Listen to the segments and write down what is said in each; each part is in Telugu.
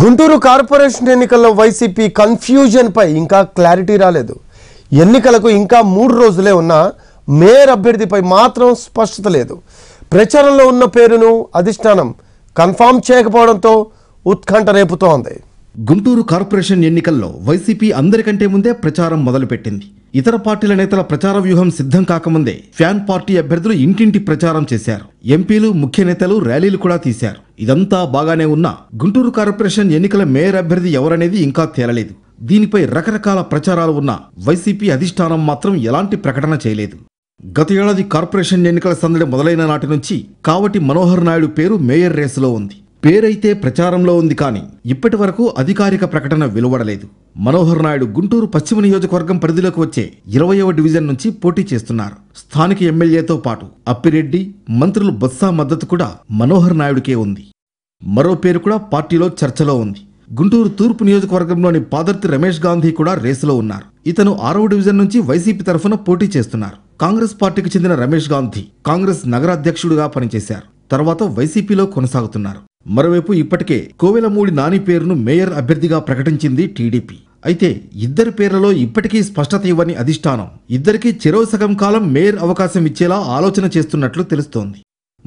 గుంటూరు కార్పొరేషన్ ఎన్నికల్లో వైసీపీ పై ఇంకా క్లారిటీ రాలేదు ఎన్నికలకు ఇంకా మూడు రోజులే ఉన్నా మేయర్ అభ్యర్థిపై మాత్రం స్పష్టత లేదు ప్రచారంలో ఉన్న పేరును అధిష్టానం కన్ఫామ్ చేయకపోవడంతో ఉత్కంఠ రేపుతోంది గుంటూరు కార్పొరేషన్ ఎన్నికల్లో వైసీపీ అందరికంటే ముందే ప్రచారం మొదలుపెట్టింది ఇతర పార్టీల నేతల ప్రచార వ్యూహం సిద్ధం కాకముందే ఫ్యాన్ పార్టీ అభ్యర్థులు ఇంటింటి ప్రచారం చేశారు ఎంపీలు ముఖ్య నేతలు ర్యాలీలు కూడా తీశారు ఇదంతా బాగానే ఉన్నా గుంటూరు కార్పొరేషన్ ఎన్నికల మేయర్ అభ్యర్థి ఎవరనేది ఇంకా తేలలేదు దీనిపై రకరకాల ప్రచారాలు ఉన్న వైసీపీ అధిష్టానం మాత్రం ఎలాంటి ప్రకటన చేయలేదు గత ఏడాది కార్పొరేషన్ ఎన్నికల సందడి మొదలైన నాటి నుంచి కావటి మనోహర్ నాయుడు పేరు మేయర్ రేసులో ఉంది పేరైతే ప్రచారంలో ఉంది కానీ ఇప్పటి వరకు అధికారిక ప్రకటన వెలువడలేదు మనోహర్ నాయుడు గుంటూరు పశ్చిమ నియోజకవర్గం పరిధిలోకి వచ్చే ఇరవయవ డివిజన్ నుంచి పోటీ చేస్తున్నారు స్థానిక ఎమ్మెల్యేతో పాటు అప్పిరెడ్డి మంత్రులు బొత్స మద్దతు కూడా మనోహర్ నాయుడుకే ఉంది మరో పేరు కూడా పార్టీలో చర్చలో ఉంది గుంటూరు తూర్పు నియోజకవర్గంలోని పాదర్తి రమేష్ గాంధీ కూడా రేసులో ఉన్నారు ఇతను ఆరవ డివిజన్ నుంచి వైసీపీ తరఫున పోటీ చేస్తున్నారు కాంగ్రెస్ పార్టీకి చెందిన రమేష్ గాంధీ కాంగ్రెస్ నగరాధ్యక్షుడుగా పనిచేశారు తర్వాత వైసీపీలో కొనసాగుతున్నారు మరోవైపు ఇప్పటికే కోవెలమూడి నాని పేరును మేయర్ అభ్యర్థిగా ప్రకటించింది టీడీపీ అయితే ఇద్దరి పేర్లలో ఇప్పటికీ స్పష్టత ఇవ్వని అధిష్టానం ఇద్దరికీ చెరో సగం కాలం మేయర్ అవకాశం ఇచ్చేలా ఆలోచన చేస్తున్నట్లు తెలుస్తోంది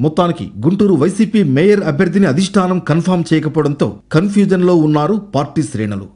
మొత్తానికి గుంటూరు వైసీపీ మేయర్ అభ్యర్థిని అధిష్టానం కన్ఫామ్ చేయకపోవడంతో కన్ఫ్యూజన్లో ఉన్నారు పార్టీ శ్రేణులు